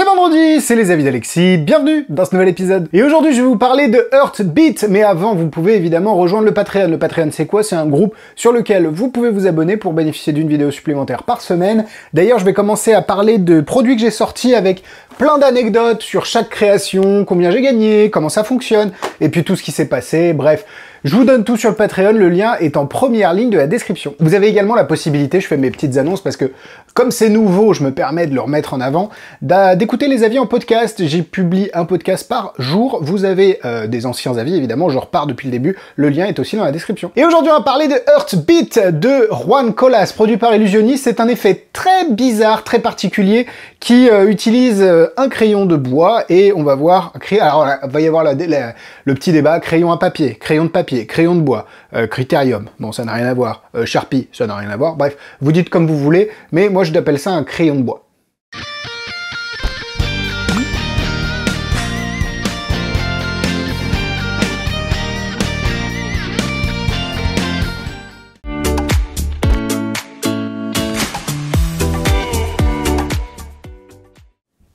C'est vendredi, c'est les avis d'Alexis, bienvenue dans ce nouvel épisode. Et aujourd'hui je vais vous parler de Heartbeat, mais avant vous pouvez évidemment rejoindre le Patreon. Le Patreon c'est quoi C'est un groupe sur lequel vous pouvez vous abonner pour bénéficier d'une vidéo supplémentaire par semaine. D'ailleurs je vais commencer à parler de produits que j'ai sortis avec plein d'anecdotes sur chaque création, combien j'ai gagné, comment ça fonctionne, et puis tout ce qui s'est passé, bref. Je vous donne tout sur le Patreon, le lien est en première ligne de la description. Vous avez également la possibilité, je fais mes petites annonces parce que comme c'est nouveau, je me permets de le remettre en avant, d'écouter les avis en podcast. j'y publie un podcast par jour, vous avez euh, des anciens avis évidemment, je repars depuis le début, le lien est aussi dans la description. Et aujourd'hui on va parler de Heartbeat de Juan Colas, produit par Illusionist. C'est un effet très bizarre, très particulier, qui euh, utilise euh, un crayon de bois et on va voir... Alors là, va y avoir le petit débat, crayon à papier, crayon de papier crayon de bois, euh, critérium, bon ça n'a rien à voir, charpie euh, Sharpie, ça n'a rien à voir, bref, vous dites comme vous voulez, mais moi je l'appelle ça un crayon de bois.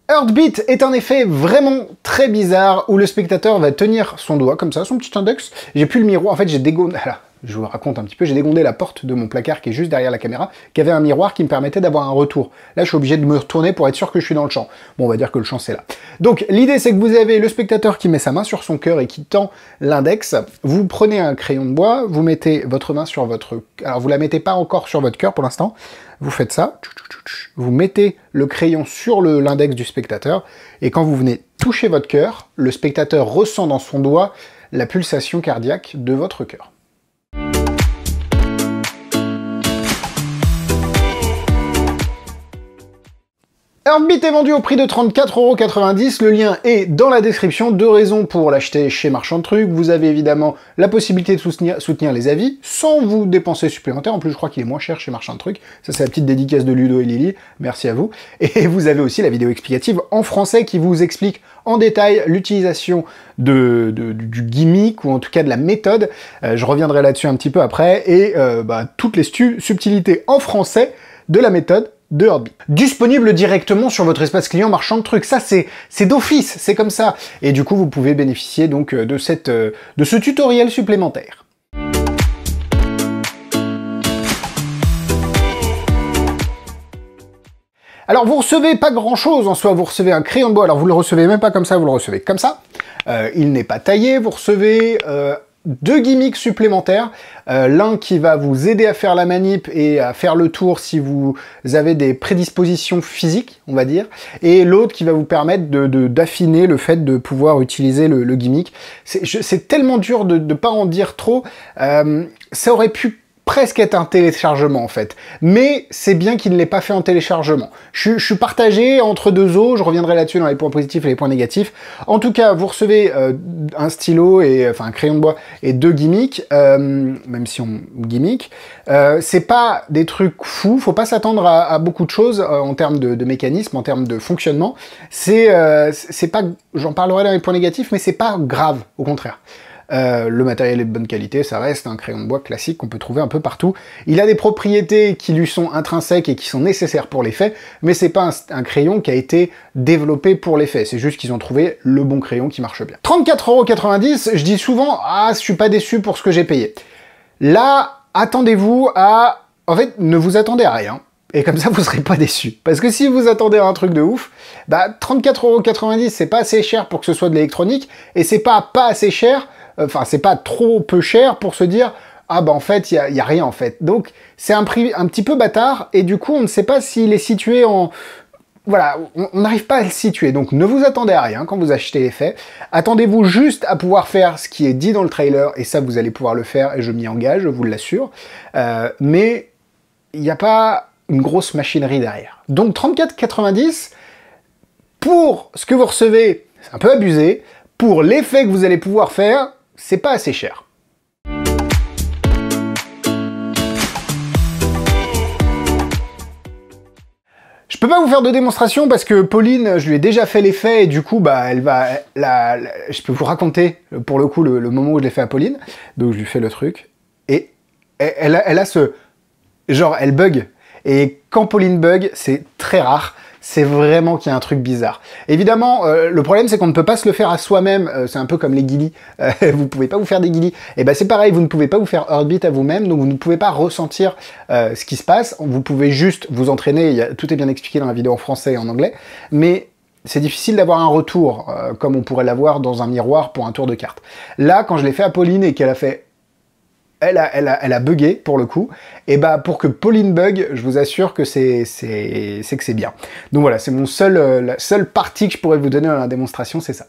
Heartbeat est en effet vraiment très bizarre où le spectateur va tenir son doigt comme ça, son petit index. J'ai plus le miroir. En fait, j'ai là je vous raconte un petit peu, j'ai dégondé la porte de mon placard qui est juste derrière la caméra, qui avait un miroir qui me permettait d'avoir un retour. Là, je suis obligé de me retourner pour être sûr que je suis dans le champ. Bon, on va dire que le champ, c'est là. Donc, l'idée, c'est que vous avez le spectateur qui met sa main sur son cœur et qui tend l'index. Vous prenez un crayon de bois, vous mettez votre main sur votre... Alors, vous la mettez pas encore sur votre cœur pour l'instant. Vous faites ça. Vous mettez le crayon sur l'index du spectateur. Et quand vous venez toucher votre cœur, le spectateur ressent dans son doigt la pulsation cardiaque de votre cœur. bit est vendu au prix de 34,90€, le lien est dans la description, deux raisons pour l'acheter chez Marchand de Trucs, vous avez évidemment la possibilité de soutenir, les avis, sans vous dépenser supplémentaire, en plus je crois qu'il est moins cher chez Marchand de Trucs, ça c'est la petite dédicace de Ludo et Lily, merci à vous, et vous avez aussi la vidéo explicative en français qui vous explique en détail l'utilisation du gimmick, ou en tout cas de la méthode, euh, je reviendrai là-dessus un petit peu après, et euh, bah, toutes les subtilités en français de la méthode de Disponible directement sur votre espace client marchand de trucs. Ça, c'est, c'est d'office, c'est comme ça. Et du coup, vous pouvez bénéficier donc euh, de, cette, euh, de ce tutoriel supplémentaire. Alors vous recevez pas grand chose en soi, vous recevez un crayon de bois, alors vous le recevez même pas comme ça, vous le recevez comme ça. Euh, il n'est pas taillé, vous recevez deux gimmicks supplémentaires. Euh, l'un qui va vous aider à faire la manip et à faire le tour si vous avez des prédispositions physiques, on va dire. Et l'autre qui va vous permettre d'affiner de, d'affiner le fait de pouvoir utiliser le, gimmick. C'est tellement dur de ne pas en dire trop. Euh, ça aurait pu presque être un téléchargement en fait. Mais c'est bien qu'il ne l'ait pas fait en téléchargement. Je, suis partagé entre deux os, je reviendrai là-dessus dans les points positifs et les points négatifs. En tout cas, vous recevez euh, un stylo, et enfin un crayon de bois et deux gimmicks, euh, même si on gimmick. Euh, c'est pas des trucs fous, faut pas s'attendre à, beaucoup de choses en termes de, de, mécanisme, en termes de fonctionnement. C'est pas, j'en parlerai dans les points négatifs, mais c'est pas grave, au contraire. Euh, le matériel est de bonne qualité, ça reste un crayon de bois classique qu'on peut trouver un peu partout. Il a des propriétés qui lui sont intrinsèques et qui sont nécessaires pour l'effet, mais c'est pas un, crayon qui a été développé pour l'effet, c'est juste qu'ils ont trouvé le bon crayon qui marche bien. 34,90€, je dis souvent « Ah, je suis pas déçu pour ce que j'ai payé ». Là, attendez-vous à... En fait, ne vous attendez à rien. Et comme ça, vous serez pas déçu. Parce que si vous attendez à un truc de ouf, bah 34,90€, c'est pas assez cher pour que ce soit de l'électronique, et c'est pas pas assez cher enfin c'est pas trop peu cher pour se dire ah ben en fait il y, a, rien en fait. Donc c'est un prix un petit peu bâtard et du coup on ne sait pas s'il est situé en voilà, on n'arrive pas à le situer, donc ne vous attendez à rien quand vous achetez l'effet. Attendez-vous juste à pouvoir faire ce qui est dit dans le trailer, et ça vous allez pouvoir le faire, et je m'y engage, je vous l'assure. Euh, mais il n'y a pas une grosse machinerie derrière. Donc 34,90 pour ce que vous recevez, c'est un peu abusé. Pour l'effet que vous allez pouvoir faire, c'est pas assez cher. Je peux pas vous faire de démonstration parce que Pauline, je lui ai déjà fait l'effet et du coup, bah, elle va, je peux vous raconter pour le coup le, moment où je l'ai fait à Pauline. Donc je lui fais le truc et elle, elle a ce genre, elle bug. Et quand Pauline bug, c'est très rare c'est vraiment qu'il y a un truc bizarre. Évidemment, euh, le problème c'est qu'on ne peut pas se le faire à soi-même, euh, c'est un peu comme les guilis, Vous euh, vous pouvez pas vous faire des guilis. Et eh ben c'est pareil, vous ne pouvez pas vous faire Heartbeat à vous-même, donc vous ne pouvez pas ressentir ce qui se passe, vous pouvez juste vous entraîner, tout est bien expliqué dans la vidéo en français et en anglais, mais c'est difficile d'avoir un retour, comme on pourrait l'avoir dans un miroir pour un tour de cartes. Là, quand je l'ai fait à Pauline et qu'elle a fait elle a, elle bugué pour le coup. Et bah pour que Pauline bug, je vous assure que c'est que c'est bien. Donc voilà, c'est mon seul, euh, la seule partie que je pourrais vous donner à la démonstration, c'est ça.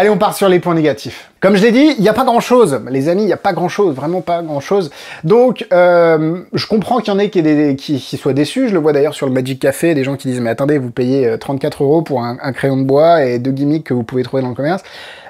Allez, on part sur les points négatifs. Comme je l'ai dit, il n'y a pas grand-chose. Les amis, il n'y a pas grand-chose, vraiment pas grand-chose. Donc, euh, je comprends qu'il y en ait qui, soient déçus. Je le vois d'ailleurs sur le Magic Café, des gens qui disent « Mais attendez, vous payez 34 euh, euros pour un, crayon de bois et deux gimmicks que vous pouvez trouver dans le commerce.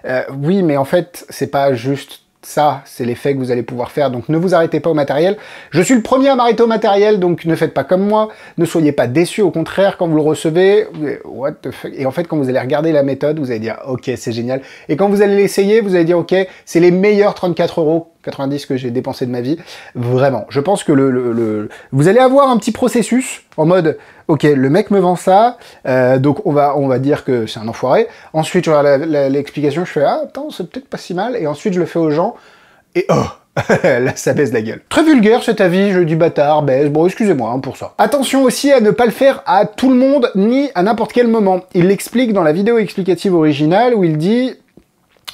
Euh, oui, mais en fait, c'est pas juste ça, c'est l'effet que vous allez pouvoir faire, donc ne vous arrêtez pas au matériel. Je suis le premier à m'arrêter au matériel, donc ne faites pas comme moi, ne soyez pas déçus, au contraire, quand vous le recevez, what the fuck Et en fait, quand vous allez regarder la méthode, vous allez dire, ok, c'est génial. Et quand vous allez l'essayer, vous allez dire, ok, c'est les meilleurs 34 euros 90 que j'ai dépensé de ma vie. Vraiment, je pense que le, vous allez avoir un petit processus en mode ok, le mec me vend ça, euh, donc on va, on va dire que c'est un enfoiré. Ensuite, je regarde l'explication, je fais, ah, attends, c'est peut-être pas si mal. Et ensuite, je le fais aux gens, et oh Là, ça baisse la gueule. Très vulgaire cet avis, je dis bâtard, baisse, bon, excusez-moi hein, pour ça. Attention aussi à ne pas le faire à tout le monde, ni à n'importe quel moment. Il l'explique dans la vidéo explicative originale, où il dit,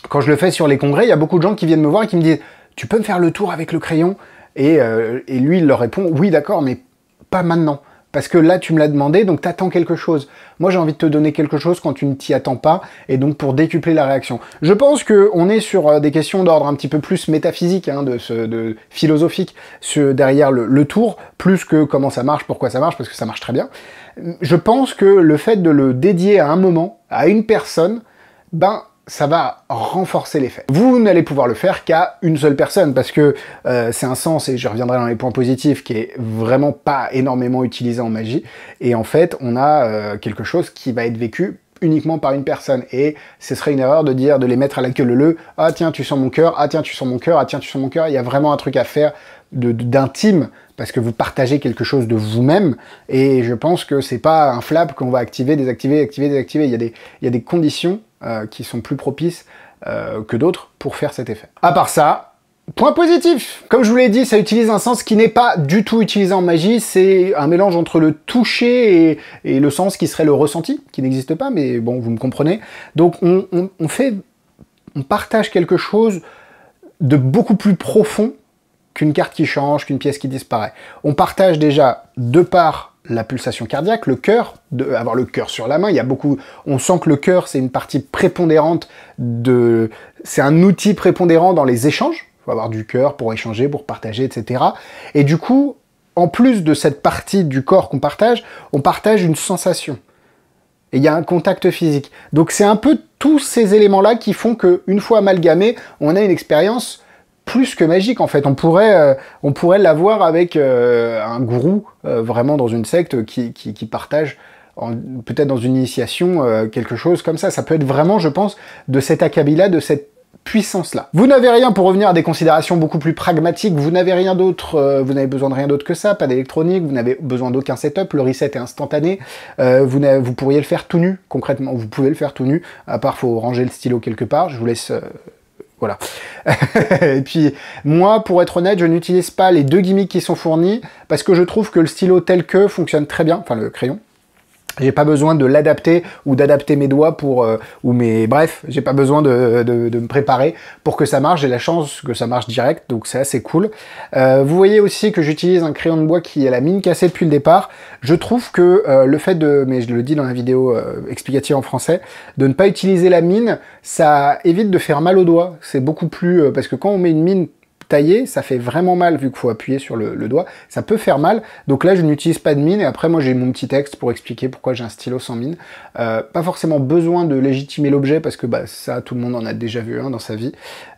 quand je le fais sur les congrès, il y a beaucoup de gens qui viennent me voir et qui me disent, tu peux me faire le tour avec le crayon euh, et lui, il leur répond, oui, d'accord, mais pas maintenant. Parce que là, tu me l'as demandé, donc t'attends quelque chose. Moi, j'ai envie de te donner quelque chose quand tu ne t'y attends pas, et donc pour décupler la réaction. Je pense que on est sur euh, des questions d'ordre un petit peu plus métaphysique, hein, de, de philosophique, ce, derrière le, le tour, plus que comment ça marche, pourquoi ça marche, parce que ça marche très bien. Je pense que le fait de le dédier à un moment, à une personne, ben ça va renforcer l'effet. Vous n'allez pouvoir le faire qu'à une seule personne parce que euh, c'est un sens, et je reviendrai dans les points positifs, qui est vraiment pas énormément utilisé en magie. Et en fait, on a euh, quelque chose qui va être vécu uniquement par une personne. Et ce serait une erreur de dire, de les mettre à la queue le le, ah tiens tu sens mon cœur, ah tiens tu sens mon cœur, ah tiens tu sens mon cœur, il y a vraiment un truc à faire d'intime, de, parce que vous partagez quelque chose de vous-même, et je pense que c'est pas un flap qu'on va activer, désactiver, activer, désactiver, il y, a des, il y a des conditions euh, qui sont plus propices euh, que d'autres pour faire cet effet. À part ça, Point positif Comme je vous l'ai dit, ça utilise un sens qui n'est pas du tout utilisé en magie, c'est un mélange entre le toucher et, le sens qui serait le ressenti, qui n'existe pas, mais bon, vous me comprenez. Donc on, fait... on partage quelque chose de beaucoup plus profond qu'une carte qui change, qu'une pièce qui disparaît. On partage déjà, de parts la pulsation cardiaque, le cœur, de euh, avoir le cœur sur la main. Il y a beaucoup, on sent que le cœur c'est une partie prépondérante de, c'est un outil prépondérant dans les échanges. Il faut avoir du cœur pour échanger, pour partager, etc. Et du coup, en plus de cette partie du corps qu'on partage, on partage une sensation. Et il y a un contact physique. Donc c'est un peu tous ces éléments-là qui font que, une fois amalgamés, on a une expérience plus que magique en fait. On pourrait, euh, on pourrait l'avoir avec euh, un gourou euh, vraiment dans une secte qui, qui, qui partage peut-être dans une initiation quelque chose comme ça. Ça peut être vraiment, je pense, de cet acabit-là, de cette puissance-là. Vous n'avez rien pour revenir à des considérations beaucoup plus pragmatiques, vous n'avez rien d'autre, vous n'avez besoin de rien d'autre que ça, pas d'électronique, vous n'avez besoin d'aucun setup, le reset est instantané, vous, vous pourriez le faire tout nu, concrètement, vous pouvez le faire tout nu, à part faut ranger le stylo quelque part, je vous laisse voilà. et puis, moi, pour être honnête, je n'utilise pas les deux gimmicks qui sont fournis parce que je trouve que le stylo tel que fonctionne très bien, enfin le crayon, j'ai pas besoin de l'adapter ou d'adapter mes doigts pour euh, ou mes bref, j'ai pas besoin de, de, me préparer pour que ça marche. J'ai la chance que ça marche direct, donc c'est assez cool. Euh, vous voyez aussi que j'utilise un crayon de bois qui a la mine cassée depuis le départ. Je trouve que euh, le fait de, mais je le dis dans la vidéo explicative en français, de ne pas utiliser la mine, ça évite de faire mal aux doigts. C'est beaucoup plus parce que quand on met une mine taillé, ça fait vraiment mal vu qu'il faut appuyer sur le, doigt, ça peut faire mal. Donc là, je n'utilise pas de mine et après, moi, j'ai mon petit texte pour expliquer pourquoi j'ai un stylo sans mine. Euh, pas forcément besoin de légitimer l'objet parce que bah, ça, tout le monde en a déjà vu un dans sa vie.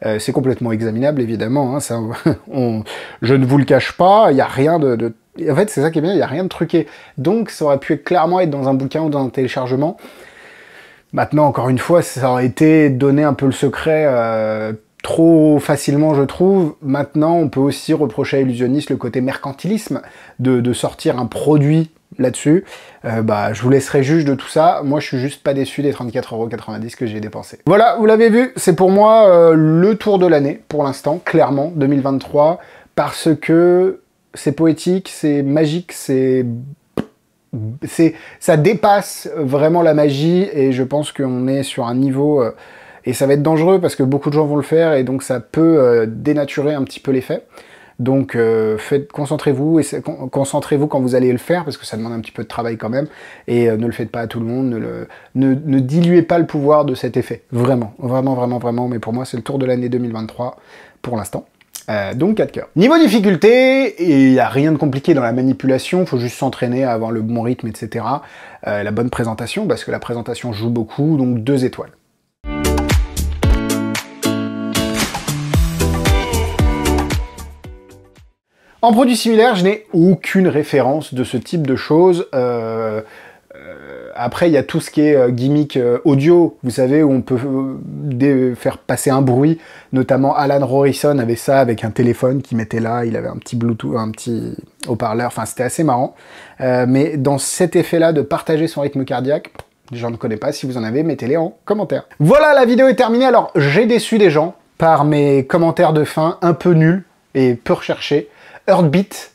Euh, c'est complètement examinable, évidemment. Hein, ça, on, je ne vous le cache pas, il n'y a rien de, en fait, c'est ça qui est bien, il a rien de truqué. Donc, ça aurait pu clairement être dans un bouquin ou dans un téléchargement. Maintenant, encore une fois, ça aurait été donner un peu le secret euh, trop facilement, je trouve. Maintenant, on peut aussi reprocher à Illusionniste le côté mercantilisme de, sortir un produit là-dessus. Euh, bah, je vous laisserai juge de tout ça. Moi, je suis juste pas déçu des 34,90€ que j'ai dépensé. Voilà, vous l'avez vu, c'est pour moi euh, le tour de l'année, pour l'instant, clairement, 2023, parce que c'est poétique, c'est magique, c'est ça dépasse vraiment la magie et je pense qu'on est sur un niveau euh, et ça va être dangereux parce que beaucoup de gens vont le faire et donc ça peut euh, dénaturer un petit peu l'effet. Donc euh, concentrez-vous et concentrez-vous quand vous allez le faire parce que ça demande un petit peu de travail quand même et euh, ne le faites pas à tout le monde, ne, ne, diluez pas le pouvoir de cet effet. Vraiment, vraiment, vraiment, vraiment. Mais pour moi, c'est le tour de l'année 2023 pour l'instant. Euh, donc 4 cœurs. Niveau difficulté, il n'y a rien de compliqué dans la manipulation, faut juste s'entraîner à avoir le bon rythme, etc. la bonne présentation, parce que la présentation joue beaucoup, donc deux étoiles. En produit similaire, je n'ai aucune référence de ce type de choses. Euh, euh, après, il y a tout ce qui est euh, gimmick audio, vous savez, où on peut faire passer un bruit. Notamment, Alan Rorison avait ça avec un téléphone qu'il mettait là. Il avait un petit Bluetooth, un petit haut-parleur. Enfin, c'était assez marrant. mais dans cet effet-là de partager son rythme cardiaque, ne connais pas. Si vous en avez, mettez-les en commentaire. Voilà, la vidéo est terminée. Alors, j'ai déçu des gens par mes commentaires de fin un peu nuls et peu recherchés. Heartbeat,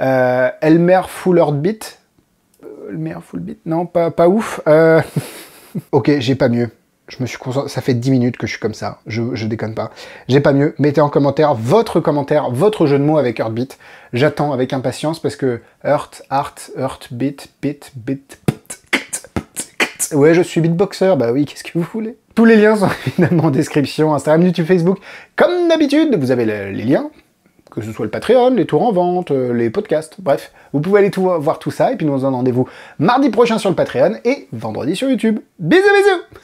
euh, Elmer Full Heartbeat. Euh, Elmer Full Beat Non, pas, ouf. Euh, ok, j'ai pas mieux. Je me suis concentré, ça fait 10 minutes que je suis comme ça, je, déconne pas. J'ai pas mieux, mettez en commentaire votre commentaire, votre jeu de mots avec Heartbeat. J'attends avec impatience parce que Heart, Art, Heartbeat, Beat, Beat, Beat, Ouais, je suis beatboxer, bah oui, qu'est-ce que vous voulez Tous les liens sont évidemment en description, Instagram, YouTube, Facebook. Comme d'habitude, vous avez les liens que ce soit le Patreon, les tours en vente, euh, les podcasts, bref, vous pouvez aller tout, voir tout ça, et puis nous on rendez-vous mardi prochain sur le Patreon et vendredi sur YouTube. Bisous bisous